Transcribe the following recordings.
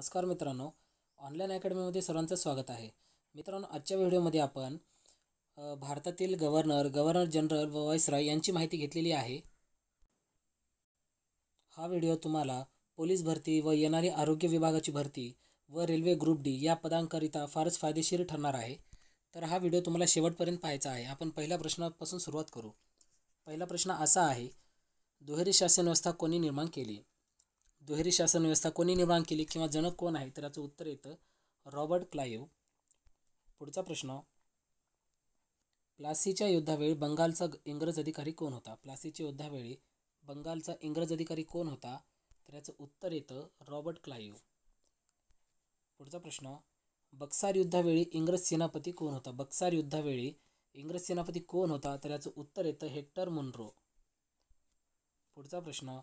नमस्कार मित्रांनो ऑनलाईन अकॅडमीमध्ये सर्वांचं स्वागत आहे मित्रांनो आजच्या व्हिडिओमध्ये आपण भारतातील गव्हर्नर गव्हर्नर जनरल व वायसराय यांची माहिती घेतलेली आहे हा व्हिडिओ तुम्हाला पोलीस भरती व येणारी आरोग्य विभागाची भरती व रेल्वे ग्रुप डी या पदांकरिता फारच फायदेशीर ठरणार आहे तर हा व्हिडिओ तुम्हाला शेवटपर्यंत पाहायचा आहे आपण पहिल्या प्रश्नापासून सुरुवात करू पहिला प्रश्न असा आहे दुहेरी शासन व्यवस्था कोणी निर्माण केली दुहेरी शासन व्यवस्था कोणी निर्माण केली किंवा जनक कोण आहे तर याचं उत्तर येतं रॉबर्ट क्लायव पुढचा प्रश्न प्लासीच्या युद्धावेळी बंगालचा इंग्रज अधिकारी कोण होता प्लासीच्या युद्धावेळी बंगालचा इंग्रज अधिकारी कोण होता तर याचं उत्तर येतं रॉबर्ट क्लायव पुढचा प्रश्न बक्सार युद्धावेळी इंग्रज सेनापती कोण होता बक्सार युद्धावेळी इंग्रज सेनापती कोण होता तर याचं उत्तर येतं हेक्टर मुनरो पुढचा प्रश्न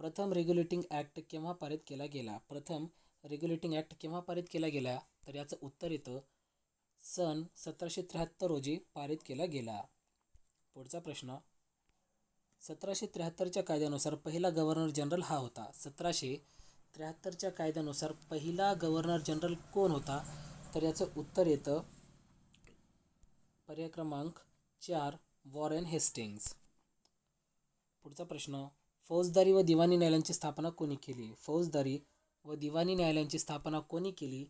प्रथम रेग्युलेटिंग ॲक्ट केव्हा पारित केला गेला प्रथम रेग्युलेटिंग ॲक्ट केव्हा पारित केला गेला तर याचं उत्तर येतं सन सतराशे त्र्याहत्तर रोजी पारित केला गेला पुढचा प्रश्न सतराशे त्र्याहत्तरच्या कायद्यानुसार पहिला गव्हर्नर जनरल हा होता सतराशे त्र्याहत्तरच्या कायद्यानुसार पहिला गव्हर्नर जनरल कोण होता तर याचं उत्तर येतं पर्याय क्रमांक चार वॉरेन हेस्टिंग्स पुढचा प्रश्न फौजदारी व दिवाणी न्यायालयांची स्थापना कोणी केली फौजदारी व दिवाणी न्यायालयांची स्थापना कोणी केली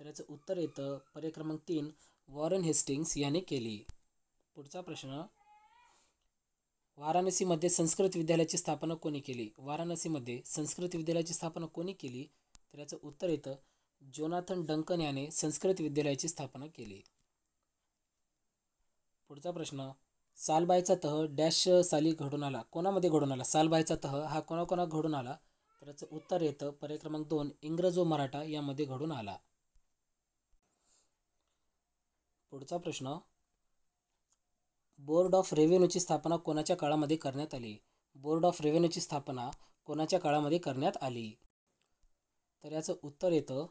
तर याचं उत्तर येतं पर्यक्रमांक तीन वॉरन हेस्टिंग्स याने केली पुढचा प्रश्न वाराणसीमध्ये संस्कृत विद्यालयाची स्थापना कोणी केली वाराणसीमध्ये संस्कृत विद्यालयाची स्थापना कोणी केली तर याचं उत्तर येतं जोनाथन डंकन याने संस्कृत विद्यालयाची स्थापना केली पुढचा प्रश्न सालबाईचा तह डॅश साली घडून आला कोणामध्ये घडून आला सालबाईचा तह हा कोणाकोणा घडून आला तर याचं उत्तर येतं पर्याय क्रमांक दोन इंग्रज व मराठा यामध्ये घडून आला पुढचा प्रश्न बोर्ड ऑफ रेव्हेन्यूची स्थापना कोणाच्या काळामध्ये करण्यात आली बोर्ड ऑफ रेव्हेन्यूची स्थापना कोणाच्या काळामध्ये करण्यात आली तर याचं उत्तर येतं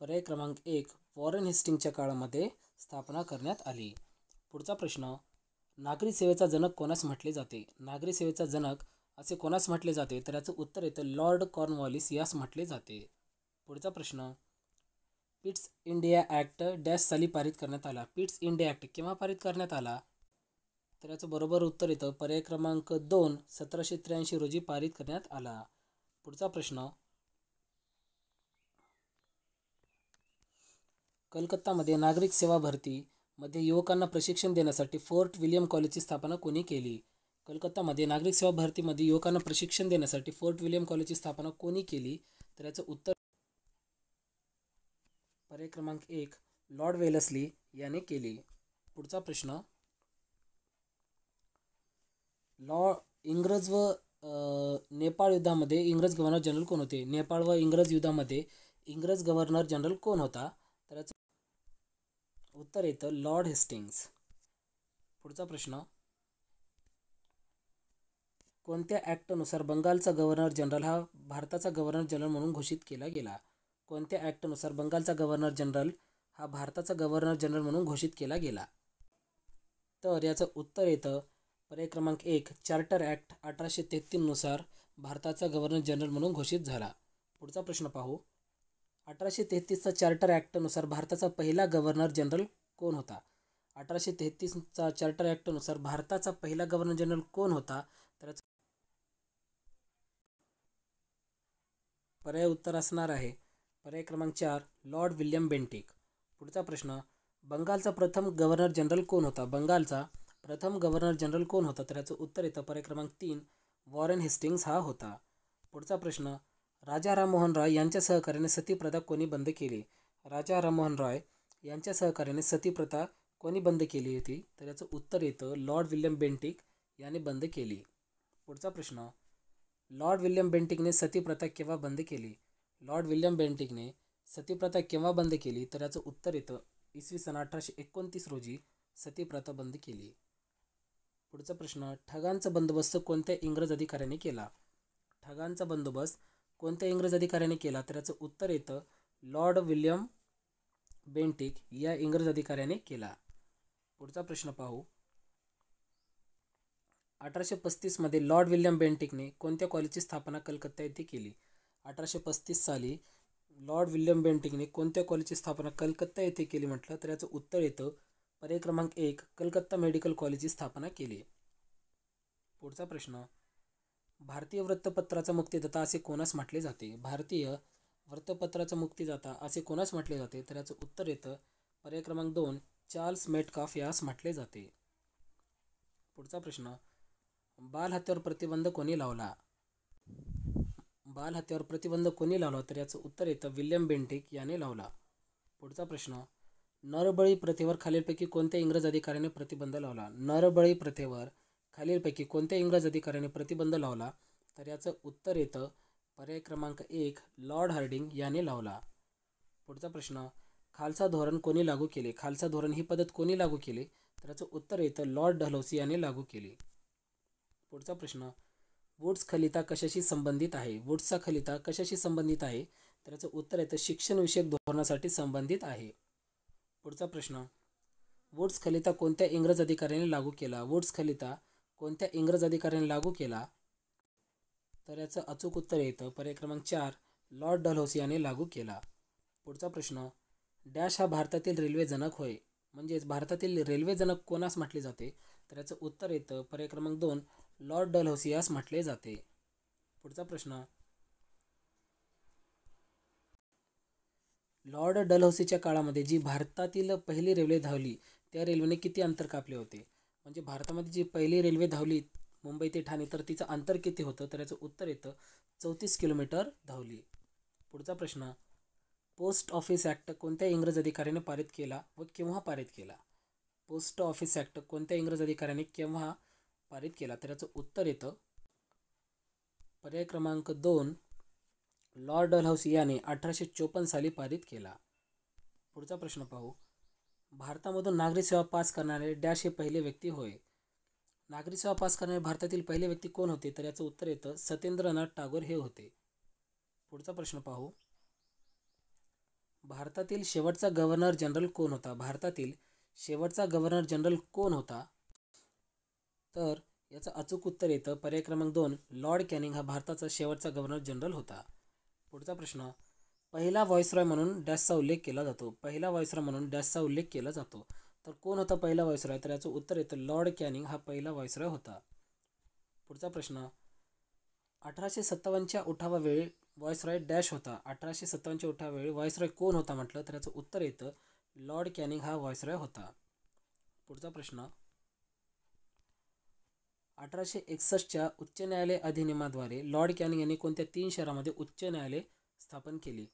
पर्याय क्रमांक एक वॉरन हिस्टिंगच्या काळामध्ये स्थापना करण्यात आली पुढचा प्रश्न नागरी सेवेचा जनक कोणास म्हटले जाते नागरी सेवेचा जनक असे कोणास म्हटले जाते तर याचं उत्तर येतं लॉर्ड कॉर्नवॉलिस यास म्हटले जाते पुढचा प्रश्न पिट्स इंडिया ॲक्ट डॅश साली पारित करण्यात आला पिट्स इंडिया ॲक्ट केव्हा पारित करण्यात आला तर याचं बरोबर उत्तर येतं पर्याय क्रमांक दोन सतराशे त्र्याऐंशी रोजी पारित करण्यात आला पुढचा प्रश्न कलकत्तामध्ये नागरिक सेवा भरती मध्ये युवकांना प्रशिक्षण देण्यासाठी फोर्ट विलियम कॉलेजची स्थापना कोणी केली कलकत्तामध्ये नागरिक सेवा भरतीमध्ये युवकांना प्रशिक्षण देण्यासाठी फोर्ट विलियम कॉलेजची स्थापना कोणी केली तर याचं उत्तर पर्याय क्रमांक एक लॉर्ड वेलसली याने केली पुढचा प्रश्न लॉ इंग्रज व नेपाळ युद्धामध्ये इंग्रज गव्हर्नर जनरल कोण होते नेपाळ व इंग्रज युद्धामध्ये इंग्रज गव्हर्नर जनरल कोण होता तर उत्तर येतं लॉर्ड हेस्टिंग्स पुढचा प्रश्न कोणत्या ॲक्टनुसार बंगालचा गव्हर्नर जनरल हा भारताचा गव्हर्नर जनरल म्हणून घोषित केला गेला कोणत्या ॲक्टनुसार बंगालचा गव्हर्नर जनरल हा भारताचा गव्हर्नर जनरल म्हणून घोषित केला गेला तर याचं उत्तर येतं पर्याय क्रमांक एक चार्टर ॲक्ट अठराशे तेहतीनुसार भारताचा गव्हर्नर जनरल म्हणून घोषित झाला पुढचा प्रश्न पाहू अठराशे तेहतीसचा चार्टर ॲक्टनुसार भारताचा पहिला गव्हर्नर जनरल कोण होता अठराशे तेहतीसचा चार्टर ॲक्टनुसार भारताचा पहिला गव्हर्नर जनरल कोण होता तर पर्याय उत्तर असणार आहे पर्याय क्रमांक चार लॉर्ड विल्यम बेंटिक पुढचा प्रश्न बंगालचा प्रथम गव्हर्नर जनरल कोण होता बंगालचा प्रथम गव्हर्नर जनरल कोण होता तर याचं उत्तर येतं पर्याय क्रमांक तीन वॉरेन हेस्टिंग्स हा होता पुढचा प्रश्न राजा राममोहन रॉय यांच्या सहकार्याने सतीप्रथा कोणी बंद केली राजा राममोहन रॉय यांच्या सहकार्याने सतीप्रथा कोणी बंद केली होती तर याचं उत्तर येतं लॉर्ड विल्यम बेंटिक याने बंद केली पुढचा प्रश्न लॉर्ड विल्यम बेंटिकने सतीप्रथा केव्हा बंद केली लॉर्ड विल्यम बेंटिकने सतीप्रथा केव्हा बंद केली तर याचं उत्तर येतं इसवी सन अठराशे एकोणतीस रोजी सतीप्रथा बंद केली पुढचा प्रश्न ठगांचा बंदोबस्त कोणत्या इंग्रज अधिकाऱ्याने केला ठगांचा बंदोबस्त कोणत्या इंग्रज अधिकाऱ्याने केला तर याचं उत्तर येतं लॉर्ड विल्यम बेंटिक या इंग्रज अधिकाऱ्याने केला पुढचा प्रश्न पाहू अठराशे पस्तीसमध्ये लॉर्ड विल्यम बेंटिकने कोणत्या कॉलेजची स्थापना कलकत्ता येथे केली अठराशे पस्तीस साली लॉर्ड विल्यम बेंटिकने कोणत्या कॉलेजची स्थापना कलकत्ता येथे केली म्हटलं तर याचं उत्तर येतं पर्याय क्रमांक एक कलकत्ता मेडिकल कॉलेजची स्थापना केली पुढचा प्रश्न भारतीय वृत्तपत्राचा मुक्तीदाता असे कोणास म्हटले जाते भारतीय वृत्तपत्राचा जाता असे कोणास म्हटले जाते तर याचं उत्तर येतं पर्याय क्रमांक दोन चार्ल्स मेटकाफ यास म्हटले जाते पुढचा प्रश्न बालहत्यावर प्रतिबंध कोणी लावला बालहत्यावर प्रतिबंध कोणी लावला तर याचं उत्तर येतं विल्यम बेंटिक याने लावला पुढचा प्रश्न नरबळी प्रथेवर खालीलपैकी कोणत्या इंग्रज अधिकाऱ्याने प्रतिबंध लावला नरबळी प्रथेवर खालीलपैकी कोणत्या इंग्रज अधिकाऱ्याने प्रतिबंध लावला तर याचं उत्तर येतं पर्याय क्रमांक एक लॉर्ड हार्डिंग याने लावला पुढचा प्रश्न खालसा धोरण कोणी लागू केले खालसा धोरण ही पद्धत कोणी लागू केली तर याचं उत्तर येतं लॉर्ड डहलोसी याने लागू केले पुढचा प्रश्न वुड्स खलिता कशाशी संबंधित आहे वुड्सचा खलिता कशाशी संबंधित आहे तर याचं उत्तर येतं शिक्षणविषयक धोरणासाठी संबंधित आहे पुढचा प्रश्न वुड्स खलिता कोणत्या इंग्रज अधिकाऱ्याने लागू केला वुड्स खलिता कोणत्या इंग्रज अधिकाऱ्याने लागू केला तर याचं अचूक उत्तर येतं पर्याय चार लॉर्ड डलहौसी याने लागू केला पुढचा प्रश्न डॅश हा भारतातील रेल्वे जनक होय म्हणजेच भारतातील रेल्वे जनक कोणास म्हटले जाते तर याचं उत्तर येतं पर्याय दोन लॉर्ड डलहौसी यास म्हटले जाते पुढचा प्रश्न लॉर्ड डलहौसीच्या काळामध्ये जी भारतातील पहिली रेल्वे धावली त्या रेल्वेने किती अंतर कापले होते म्हणजे भारतामध्ये जी पहिली रेल्वे धावली मुंबई ते ठाणे तर तिचं अंतर किती होतं तर याचं उत्तर येतं चौतीस किलोमीटर धावली पुढचा प्रश्न पोस्ट ऑफिस ॲक्ट कोणत्या इंग्रज अधिकाऱ्याने पारित केला व केव्हा पारित केला पोस्ट ऑफिस ॲक्ट कोणत्या इंग्रज अधिकाऱ्याने केव्हा पारित केला तर याचं उत्तर येतं पर्याय क्रमांक दोन लॉर्ड डलहौसी याने अठराशे चोपन्न साली पारित केला पुढचा प्रश्न पाहू भारतामधून नागरी सेवा पास करणारे डॅश हे पहिले व्यक्ती होय नागरी सेवा पास करणारे भारतातील पहिले व्यक्ती कोण होते तर याचं उत्तर येतं सत्येंद्रनाथ टागोर हे होते पुढचा प्रश्न पाहू भारतातील शेवटचा गव्हर्नर जनरल कोण होता भारतातील शेवटचा गव्हर्नर जनरल कोण होता तर याचं अचूक उत्तर येतं पर्याय क्रमांक दोन लॉर्ड कॅनिंग हा भारताचा शेवटचा गव्हर्नर जनरल होता पुढचा प्रश्न पहिला व्हॉइसरॉय म्हणून डॅशचा उल्लेख केला जातो पहिला व्हॉइसरॉय म्हणून डॅशचा उल्लेख केला जातो तर कोण होता पहिला व्हॉइसरॉय तर याचं उत्तर येतं लॉर्ड कॅनिंग हा पहिला व्हॉइसरॉय होता पुढचा प्रश्न अठराशे सत्तावन्नच्या उठावावेळी व्हॉइसरॉय डॅश होता अठराशे सत्तावन्नच्या उठावावेळी व्हॉइसरॉय कोण होता म्हटलं तर याचं उत्तर येतं लॉर्ड कॅनिंग हा व्हॉइसरॉय होता पुढचा प्रश्न अठराशे एकसष्टच्या उच्च न्यायालय अधिनियमाद्वारे लॉर्ड कॅनिंग यांनी कोणत्या तीन शहरामध्ये उच्च न्यायालय स्थापन केली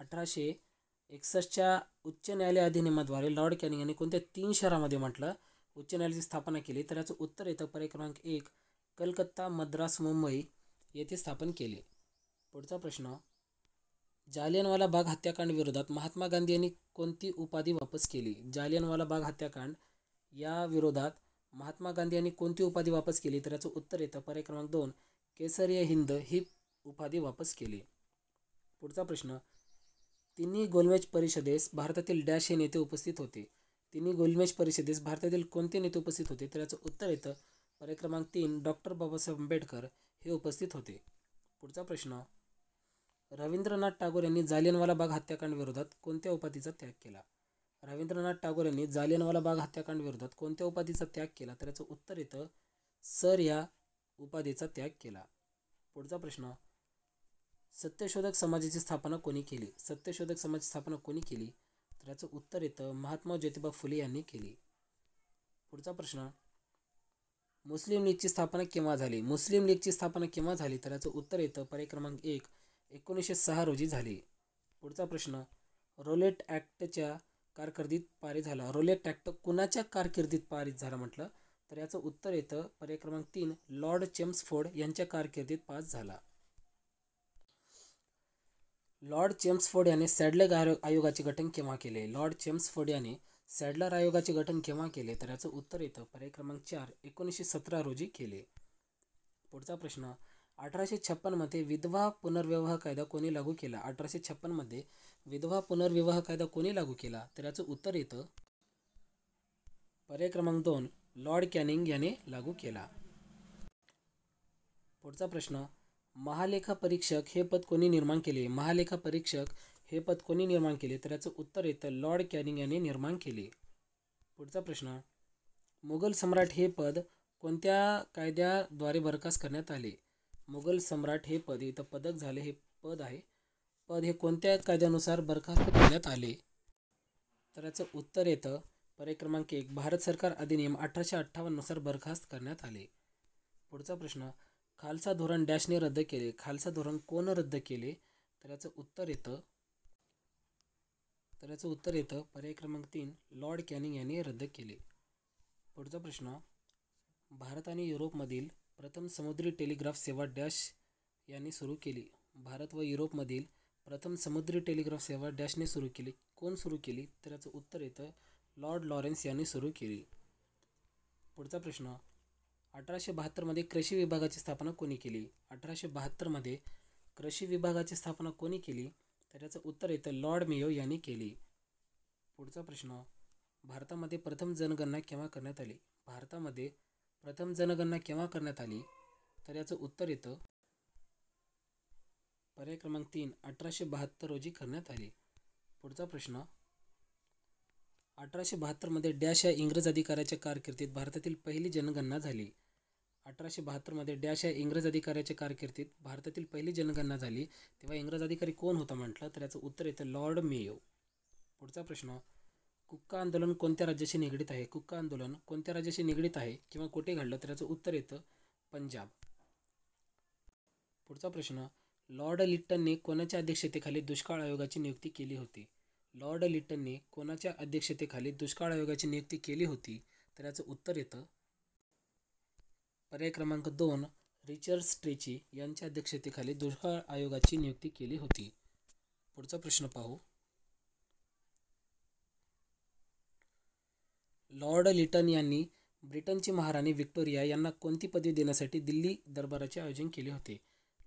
अठराशे एकसष्टच्या उच्च न्यायालय अधिनियमाद्वारे लॉर्ड कॅनिंग यांनी कोणत्या तीन शहरामध्ये म्हटलं उच्च न्यायालयाची स्थापना केली तर याचं उत्तर येतं पर्याय क्रमांक एक कलकत्ता मद्रास मुंबई येथे स्थापन केले पुढचा प्रश्न जालियनवाला बाग हत्याकांड विरोधात महात्मा गांधी यांनी कोणती उपाधी वापस केली जालियनवाला बाग हत्याकांड या विरोधात महात्मा गांधी यांनी कोणती उपाधी वापस केली तर याचं उत्तर येतं पर्याय क्रमांक दोन केसरिया हिंद ही उपाधी वापस केली पुढचा प्रश्न तिन्ही गोलमेज परिषदेस भारतातील डॅश हे नेते उपस्थित होते तिन्ही गोलमेज परिषदेस भारतातील कोणते नेते उपस्थित होते तर याचं उत्तर येतं परिक्रमांक तीन डॉक्टर बाबासाहेब आंबेडकर हे उपस्थित होते पुढचा प्रश्न रवींद्रनाथ टागोर यांनी जालियनवाला बाग हत्याकांडविरोधात कोणत्या उपाधीचा त्याग केला रवींद्रनाथ टागोर यांनी जालियनवाला बाग हत्याकांडविरोधात कोणत्या उपाधीचा त्याग केला तर याचं उत्तर येतं सर या उपाधीचा त्याग केला पुढचा प्रश्न सत्यशोधक समाजाची स्थापना कोणी केली सत्यशोधक समाजाची स्थापना कोणी केली तर याचं उत्तर येतं महात्मा ज्योतिबा फुले यांनी केली पुढचा प्रश्न मुस्लिम लीगची स्थापना केव्हा झाली मुस्लिम लीगची स्थापना केव्हा झाली तर याचं उत्तर येतं पर्याय एक एकोणीसशे सहा रोजी झाली पुढचा प्रश्न रोलेट ॲक्टच्या कारकिर्दीत पारित झाला रोलेट ॲक्ट कुणाच्या कारकिर्दीत पारित झाला म्हटलं तर याचं उत्तर येतं पर्याय तीन लॉर्ड चेम्सफोर्ड यांच्या कारकिर्दीत पास झाला लॉर्ड चेम्सफोर्ड याने सॅडलर आयो आयोगाचे गठन केव्हा केले लॉर्ड चेम्सफोर्ड याने सॅडलर आयोगाचे गठन केव्हा केले तर याचं उत्तर येतं पर्याय क्रमांक चार एकोणीसशे सतरा रोजी केले पुढचा प्रश्न अठराशे छप्पनमध्ये विधवा पुनर्विवाह कायदा कोणी लागू केला अठराशे छप्पनमध्ये विधवा पुनर्विवाह कायदा कोणी लागू केला तर याचं उत्तर येतं पर्याय क्रमांक दोन लॉर्ड कॅनिंग याने लागू केला पुढचा प्रश्न महालेखा परीक्षक हे पद कोणी निर्माण केले महालेखा परीक्षक हे पद कोणी निर्माण केले तर याचं उत्तर येतं लॉर्ड कॅनिंग यांनी निर्माण केले पुढचा प्रश्न मुघल सम्राट हे पद कोणत्या कायद्याद्वारे बरखास्त करण्यात आले मुघल सम्राट हे पद इथं पदक झाले हे पद आहे पद हे कोणत्या कायद्यानुसार बरखास्त करण्यात आले तर याचं उत्तर येतं पर्याय क्रमांक एक भारत सरकार अधिनियम अठराशे अठ्ठावन्ननुसार बरखास्त करण्यात आले पुढचा प्रश्न खालसा धोरण डॅशने रद्द केले खालसा धोरण कोण रद्द केले तर याचं उत्तर येतं तर याचं उत्तर येतं पर्याय क्रमांक तीन लॉर्ड कॅनिंग यांनी रद्द केले पुढचा प्रश्न भारत आणि युरोपमधील प्रथम समुद्री टेलिग्राफ सेवा डॅश यांनी सुरू केली भारत व युरोपमधील प्रथम समुद्री टेलिग्राफ सेवा डॅशने सुरू केली कोण सुरू केली तर याचं उत्तर येतं लॉर्ड लॉरेन्स यांनी सुरू केली पुढचा प्रश्न अठराशे बहात्तरमध्ये कृषी विभागाची स्थापना कोणी केली अठराशे बहात्तरमध्ये कृषी विभागाची स्थापना कोणी केली तर याचं उत्तर येतं लॉर्ड मेयो यांनी केली पुढचा प्रश्न भारतामध्ये प्रथम जनगणना केव्हा करण्यात आली भारतामध्ये प्रथम जनगणना केव्हा करण्यात आली तर याचं उत्तर येतं पर्याय क्रमांक तीन अठराशे बहात्तर रोजी करण्यात आली पुढचा प्रश्न अठराशे बहात्तरमध्ये डॅश या इंग्रज अधिकाऱ्याच्या कारकिर्दीत भारतातील पहिली जनगणना झाली अठराशे बहात्तरमध्ये डॅश या इंग्रज अधिकाऱ्याच्या कारकिर्दीत भारतातील पहिली जनगणना झाली तेव्हा इंग्रज अधिकारी कोण होता म्हटलं तर याचं उत्तर येतं लॉर्ड मेयो पुढचा प्रश्न कुक्का आंदोलन कोणत्या राज्याशी निगडीत आहे कुक्का आंदोलन कोणत्या राज्याशी निगडीत आहे किंवा कुठे घडलं तर याचं उत्तर येतं पंजाब पुढचा प्रश्न लॉर्ड लिट्टनने कोणाच्या अध्यक्षतेखाली दुष्काळ आयोगाची नियुक्ती केली होती लॉर्ड लिट्टनने कोणाच्या अध्यक्षतेखाली दुष्काळ आयोगाची नियुक्ती केली होती तर याचं उत्तर येतं पर्याय क्रमांक दोन रिचर्ड स्ट्रेची यांच्या अध्यक्षतेखाली दुष्काळ आयोगाची नियुक्ती केली होती पुढचा प्रश्न पाहू लॉर्ड लिटन यांनी ब्रिटनची महाराणी विक्टोरिया यांना कोणती पदवी देण्यासाठी दिल्ली दरबाराचे आयोजन केले होते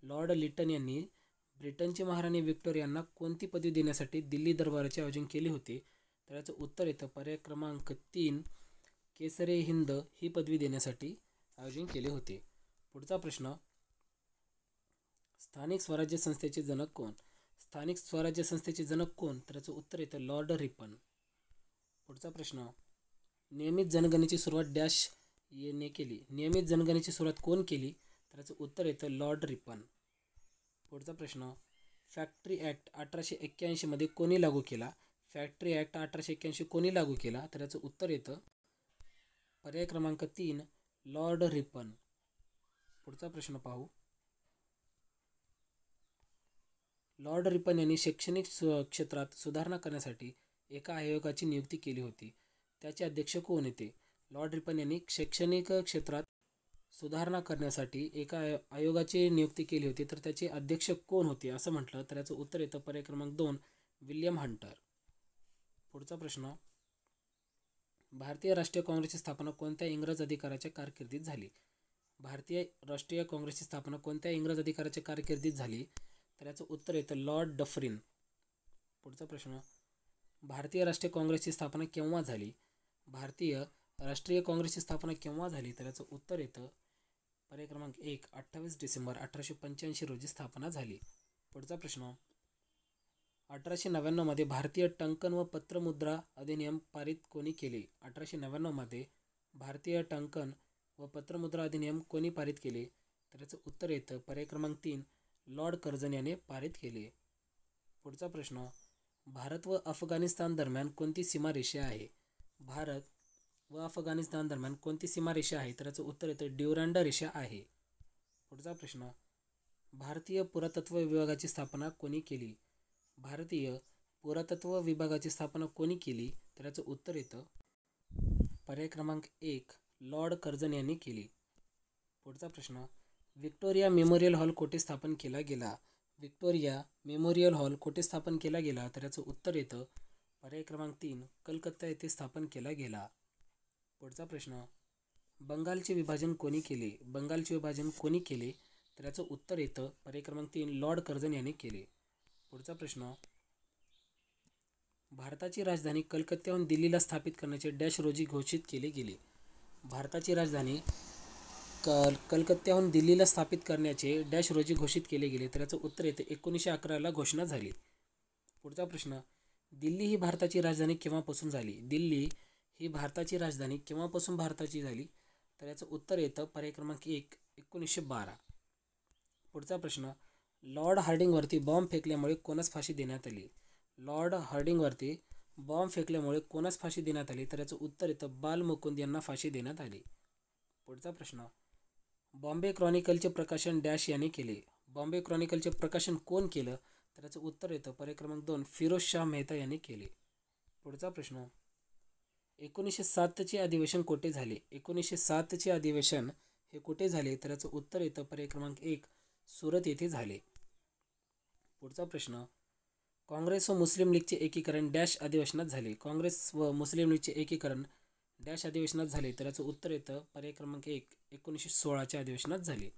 लॉर्ड लिटन यांनी ब्रिटनची महाराणी यांना कोणती पदवी देण्यासाठी दिल्ली दरबाराचे आयोजन केले होते तर याचं उत्तर येतं पर्याय क्रमांक तीन केसरे हिंद ही पदवी देण्यासाठी आयोजन केले होते पुढचा प्रश्न स्थानिक स्वराज्य संस्थेचे जनक कोण स्थानिक स्वराज्य संस्थेचे जनक कोण तर याचं उत्तर येतं लॉर्ड रिपन पुढचा प्रश्न नियमित जनगणनेची सुरुवात डॅश येने केली नियमित जनगणनेची सुरुवात कोण केली तर याचं उत्तर येतं लॉर्ड रिपन पुढचा प्रश्न फॅक्टरी ॲक्ट अठराशे मध्ये कोणी लागू केला फॅक्टरी ॲक्ट अठराशे एक्क्याऐंशी कोणी लागू केला तर याचं उत्तर येतं पर्याय क्रमांक तीन लॉर्ड रिपन पुढचा प्रश्न पाहू लॉर्ड रिपन यांनी शैक्षणिक क्षेत्रात सुधारणा करण्यासाठी एका आयोगाची नियुक्ती केली होती त्याचे अध्यक्ष कोण होते लॉर्ड रिपन यांनी शैक्षणिक क्षेत्रात सुधारणा करण्यासाठी एका आयोगाची नियुक्ती केली होती तर त्याचे अध्यक्ष कोण होते असं म्हटलं तर याचं उत्तर येतं पर्याय क्रमांक दोन विल्यम हंटर पुढचा प्रश्न भारतीय राष्ट्रीय काँग्रेसची स्थापना कोणत्या इंग्रज अधिकाराच्या कारकिर्दीत झाली भारतीय राष्ट्रीय काँग्रेसची स्थापना कोणत्या इंग्रज अधिकाराच्या कारकिर्दीत झाली तर याचं उत्तर येतं लॉर्ड डफरिन पुढचा प्रश्न भारतीय राष्ट्रीय काँग्रेसची स्थापना केव्हा झाली भारतीय राष्ट्रीय काँग्रेसची स्थापना केव्हा झाली तर याचं उत्तर येतं पर्याय क्रमांक एक अठ्ठावीस डिसेंबर अठराशे पंच्याऐंशी रोजी स्थापना झाली पुढचा प्रश्न अठराशे नव्याण्णवमध्ये भारतीय टंकन व पत्रमुद्रा अधिनियम पारित कोणी केले अठराशे नव्याण्णवमध्ये भारतीय टंकन व पत्रमुद्रा अधिनियम कोणी पारित केले तर याचं उत्तर येतं पर्याय क्रमांक तीन लॉर्ड कर्जन याने पारित केले पुढचा प्रश्न भारत व अफगाणिस्तान दरम्यान कोणती सीमारेषा आहे भारत व अफगाणिस्तान दरम्यान कोणती सीमारेषा आहे तर याचं उत्तर येतं ड्युरांडा रेषा आहे पुढचा प्रश्न भारतीय पुरातत्व विभागाची स्थापना कोणी केली भारतीय पुरातत्व विभागाची स्थापना कोणी केली तर याचं उत्तर येतं पर्याय क्रमांक एक लॉर्ड कर्जन यांनी केली पुढचा प्रश्न विक्टोरिया मेमोरियल हॉल कोठे स्थापन केला गेला विक्टोरिया मेमोरियल हॉल कोठे स्थापन केला गेला तर याचं उत्तर येतं पर्याय क्रमांक तीन कलकत्ता येथे स्थापन केला गेला पुढचा प्रश्न बंगालचे विभाजन कोणी केले बंगालचे विभाजन कोणी केले तर याचं उत्तर येतं पर्याय क्रमांक तीन लॉर्ड कर्जन यांनी केले पुढचा प्रश्न भारताची राजधानी कलकत्त्याहून दिल्लीला स्थापित करण्याचे डॅश रोजी घोषित केले गेले भारताची राजधानी कल कलकत्त्याहून दिल्लीला स्थापित करण्याचे डॅश रोजी घोषित केले गेले तर याचं उत्तर येते एकोणीसशे अकराला घोषणा झाली पुढचा प्रश्न दिल्ली ही भारताची राजधानी केव्हापासून झाली दिल्ली ही भारताची राजधानी केव्हापासून भारताची झाली तर याचं उत्तर येतं पर्याय क्रमांक एक एकोणीसशे बारा पुढचा प्रश्न लॉर्ड हार्डिंगवरती बॉम्ब फेकल्यामुळे कोणास फाशी देण्यात आली लॉर्ड हार्डिंगवरती बॉम्ब फेकल्यामुळे कोणास फाशी देण्यात आली तर याचं उत्तर येतं बालमुकुंद यांना फाशी देण्यात आली पुढचा प्रश्न बॉम्बे क्रॉनिकलचे प्रकाशन डॅश यांनी केले बॉम्बे क्रॉनिकलचे प्रकाशन कोण केलं तर याचं उत्तर येतं परिक्रमांक दोन फिरोज शाह मेहता यांनी केले पुढचा प्रश्न एकोणीसशे सातचे अधिवेशन कोठे झाले एकोणीसशे सातचे अधिवेशन हे कुठे झाले तर याचं उत्तर येतं परिक्रमांक एक सुरत येथे झाले पुढचा प्रश्न काँग्रेस व मुस्लिम लीगचे एकीकरण डॅश अधिवेशनात झाले काँग्रेस व मुस्लिम लीगचे एकीकरण डॅश अधिवेशनात झाले तर याचं उत्तर येतं पर्याय क्रमांक एक एकोणीसशे सोळाच्या अधिवेशनात झाले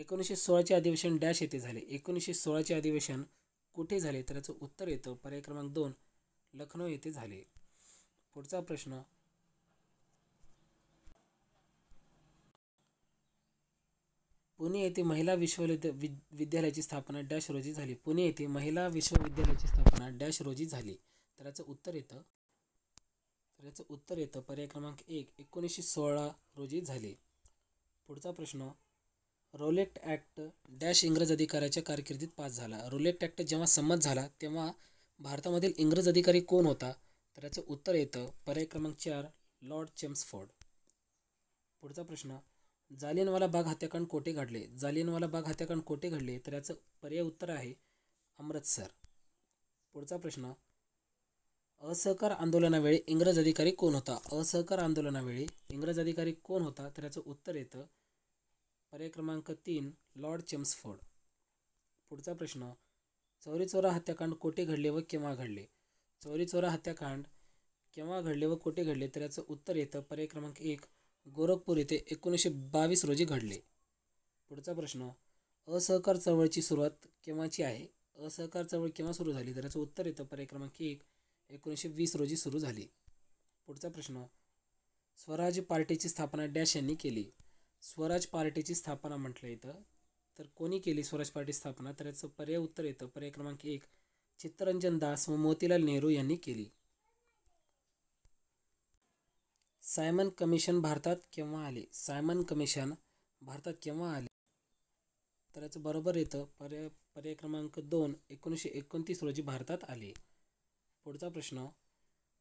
एकोणीसशे सोळाचे अधिवेशन डॅश येथे झाले एकोणीसशे सोळाचे अधिवेशन कुठे झाले तर याचं उत्तर येतं पर्याय क्रमांक दोन लखनौ येथे झाले पुढचा प्रश्न पुणे येथे महिला विश्वविद्या विद्यालयाची स्थापना डॅश रोजी झाली पुणे येथे महिला विश्वविद्यालयाची स्थापना डॅश रोजी झाली तर याचं उत्तर येतं तर याचं उत्तर येतं पर्याय क्रमांक एक एकोणीसशे सोळा रोजी झाले पुढचा प्रश्न रोलेक्ट ॲक्ट डॅश इंग्रज अधिकाऱ्याच्या कारकिर्दीत पास झाला रोलेक्ट ॲक्ट जेव्हा संमत झाला तेव्हा भारतामधील इंग्रज अधिकारी कोण होता तर याचं उत्तर येतं पर्याय क्रमांक चार लॉर्ड चेम्सफोर्ड पुढचा प्रश्न जालियनवाला बाग हत्याकांड कोठे घडले जालियनवाला बाग हत्याकांड कोठे घडले तर याचं पर्याय उत्तर आहे अमृतसर पुढचा प्रश्न असहकार आंदोलनावेळी इंग्रज अधिकारी कोण होता असहकार आंदोलनावेळी इंग्रज अधिकारी कोण होता तर याचं उत्तर येतं पर्याय क्रमांक तीन लॉर्ड चेम्सफोर्ड पुढचा प्रश्न चोरा हत्याकांड कोठे घडले व केव्हा घडले चोरा हत्याकांड केव्हा घडले व कोठे घडले तर याचं उत्तर येतं पर्याय क्रमांक एक गोरखपूर येथे एकोणीसशे बावीस रोजी घडले पुढचा प्रश्न असहकार चळवळीची सुरुवात केव्हाची आहे असहकार चळवळ केव्हा सुरू झाली तर याचं उत्तर येतं पर्याय क्रमांक एक एकोणीसशे वीस रोजी सुरू झाली पुढचा प्रश्न स्वराज पार्टीची स्थापना डॅश यांनी केली स्वराज पार्टीची स्थापना म्हटलं येतं तर कोणी केली स्वराज पार्टी स्थापना तर याचं पर्याय उत्तर येतं पर्याय क्रमांक एक चित्तरंजन दास व मोतीलाल नेहरू यांनी केली सायमन कमिशन भारतात केव्हा आले सायमन कमिशन भारतात केव्हा आले तर याचं बरोबर येतं पर्याय पर्याय क्रमांक दोन एकोणीसशे एकोणतीस रोजी भारतात आले पुढचा प्रश्न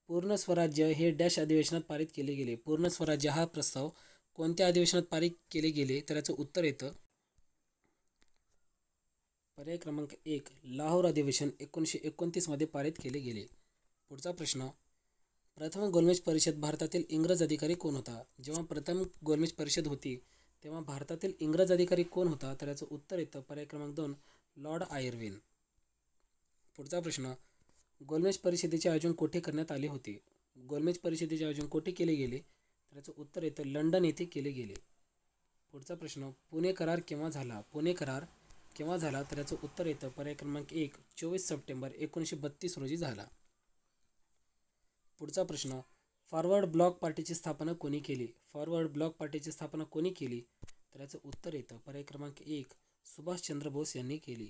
पूर्ण स्वराज्य हे डॅश अधिवेशनात पारित केले गेले पूर्ण स्वराज्य हा प्रस्ताव कोणत्या अधिवेशनात पारित केले गेले तर याचं उत्तर येतं पर्याय क्रमांक एक लाहोर अधिवेशन एकोणीसशे एकोणतीसमध्ये पारित केले गेले पुढचा प्रश्न प्रथम गोलमेज परिषद भारतातील इंग्रज अधिकारी कोण होता जेव्हा प्रथम गोलमेज परिषद होती तेव्हा भारतातील इंग्रज अधिकारी कोण होता तर याचं उत्तर येतं पर्याय क्रमांक दोन लॉर्ड आयर्विन पुढचा प्रश्न गोलमेज परिषदेचे आयोजन कोठे करण्यात आले होते गोलमेज परिषदेचे आयोजन कोठे केले गेले तर याचं उत्तर येतं लंडन येथे केले गेले पुढचा प्रश्न पुणे करार केव्हा झाला पुणे करार केव्हा झाला तर याचं उत्तर येतं पर्याय क्रमांक एक चोवीस सप्टेंबर एकोणीसशे बत्तीस रोजी झाला पुढचा प्रश्न फॉरवर्ड ब्लॉक पार्टीची स्थापना कोणी केली फॉरवर्ड ब्लॉक पार्टीची स्थापना कोणी केली तर याचं उत्तर येतं पर्याय क्रमांक एक सुभाषचंद्र बोस यांनी केली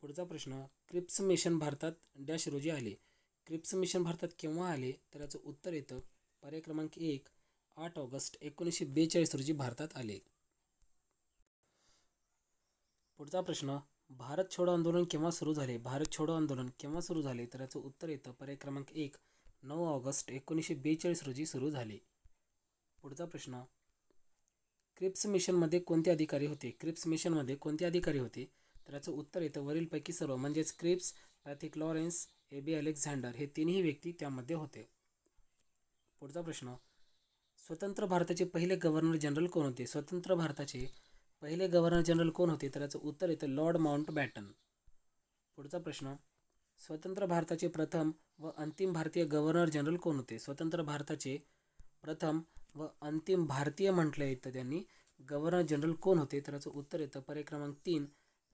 पुढचा प्रश्न क्रिप्स मिशन भारतात डॅश रोजी आले क्रिप्स मिशन भारतात केव्हा आले तर याचं उत्तर येतं पर्याय क्रमांक एक आठ ऑगस्ट एकोणीसशे बेचाळीस रोजी भारतात आले पुढचा प्रश्न भारत छोडो आंदोलन केव्हा सुरू झाले भारत छोडो आंदोलन केव्हा सुरू झाले तर याचं उत्तर येतं पर्याय क्रमांक एक नऊ ऑगस्ट एकोणीसशे बेचाळीस रोजी सुरू झाले पुढचा प्रश्न क्रिप्स मिशनमध्ये कोणते अधिकारी होते क्रिप्स मिशनमध्ये कोणते अधिकारी होते तर याचं उत्तर येतं वरीलपैकी सर्व म्हणजेच Cripps Pethick Lawrence A B Alexander हे तिन्ही व्यक्ती त्यामध्ये होते पुढचा प्रश्न स्वतंत्र भारताचे पहिले गव्हर्नर जनरल कोण होते स्वतंत्र भारताचे पहिले गव्हर्नर जनरल कोण होते तर याचं उत्तर येतं लॉर्ड माउंट बॅटन पुढचा प्रश्न स्वतंत्र भारताचे प्रथम व अंतिम भारतीय गव्हर्नर जनरल कोण होते स्वतंत्र भारताचे प्रथम व अंतिम भारतीय म्हटलं येतं त्यांनी गव्हर्नर जनरल कोण होते तर याचं उत्तर येतं पर्याय क्रमांक तीन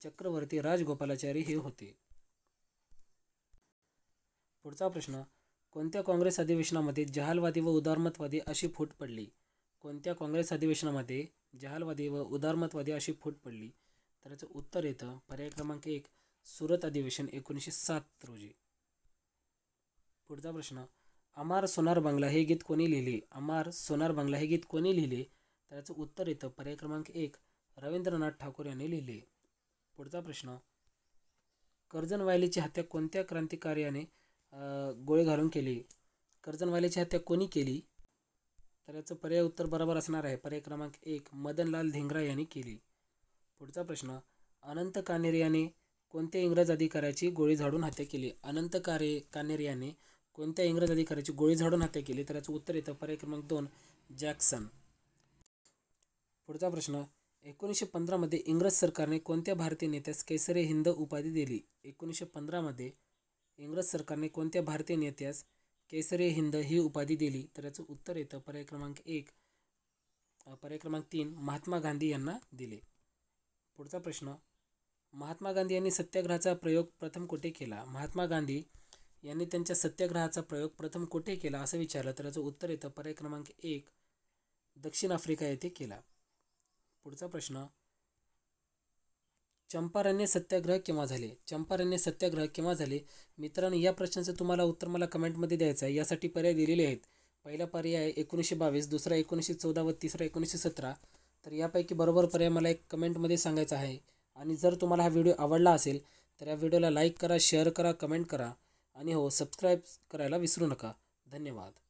चक्रवर्ती राजगोपालाचारी हे होते पुढचा प्रश्न कोणत्या काँग्रेस अधिवेशनामध्ये जहालवादी व उदारमतवादी अशी फूट पडली कोणत्या काँग्रेस अधिवेशनामध्ये जहालवादी व उदारमतवादी अशी फूट पडली तर याचं उत्तर येतं पर्याय क्रमांक एक सुरत अधिवेशन एकोणीसशे सात रोजी पुढचा प्रश्न अमार सोनार बांगला हे गीत कोणी लिहिले अमार सोनार बांगला हे गीत कोणी लिहिले तर याचं उत्तर येतं पर्याय क्रमांक एक रवींद्रनाथ ठाकूर यांनी लिहिले पुढचा प्रश्न कर्जनवायलीची हत्या कोणत्या क्रांतिकार्याने गोळे घालून केली कर्जनवायलीची हत्या कोणी केली तर याचं पर्याय उत्तर बरोबर असणार आहे पर्याय क्रमांक एक मदनलाल धिंगरा यांनी केली पुढचा प्रश्न अनंत कानेर यांनी कोणत्या इंग्रज अधिकाऱ्याची गोळी झाडून हत्या केली अनंत कारे कानेर याने कोणत्या इंग्रज अधिकाऱ्याची गोळी झाडून हत्या केली तर याचं उत्तर येतं पर्याय क्रमांक दोन जॅक्सन पुढचा प्रश्न एकोणीसशे पंधरामध्ये इंग्रज सरकारने कोणत्या भारतीय नेत्यास केसरे हिंद उपाधी दिली एकोणीसशे पंधरामध्ये इंग्रज सरकारने कोणत्या भारतीय नेत्यास केसरे हिंद ही उपाधी दिली तर याचं उत्तर येतं पर्याय क्रमांक एक पर्याय क्रमांक तीन महात्मा गांधी यांना दिले पुढचा प्रश्न महात्मा गांधी यांनी सत्याग्रहाचा प्रयोग प्रथम कुठे केला महात्मा गांधी यांनी त्यांच्या सत्याग्रहाचा प्रयोग प्रथम कुठे केला असं विचारलं तर याचं उत्तर येतं पर्याय क्रमांक एक दक्षिण आफ्रिका येथे केला पुढचा प्रश्न चंपारण्य सत्याग्रह केव्हा झाले चंपारण्य सत्याग्रह केव्हा झाले मित्रांनो या प्रश्नाचं तुम्हाला उत्तर मला कमेंटमध्ये द्यायचं आहे यासाठी पर्याय दिलेले आहेत पहिला पर्याय आहे एकोणीसशे बावीस दुसरा एकोणीसशे चौदा व तिसरा एकोणीसशे सतरा तर यापैकी बरोबर पर्याय मला एक कमेंटमध्ये सांगायचा आहे आणि जर तुम्हाला हा व्हिडिओ आवडला असेल तर या व्हिडिओला लाईक करा शेअर करा कमेंट करा आणि हो सबस्क्राईब करायला विसरू नका धन्यवाद